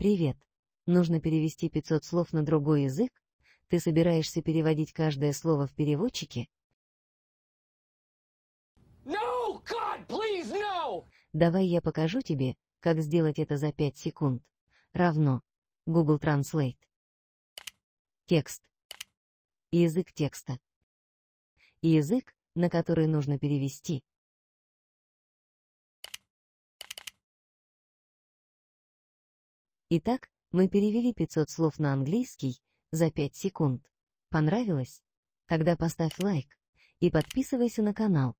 «Привет. Нужно перевести 500 слов на другой язык? Ты собираешься переводить каждое слово в переводчике?» no, God, please, no! «Давай я покажу тебе, как сделать это за 5 секунд. Равно. Google Translate. Текст. Язык текста. Язык, на который нужно перевести. Итак, мы перевели 500 слов на английский за 5 секунд. Понравилось? Тогда поставь лайк и подписывайся на канал.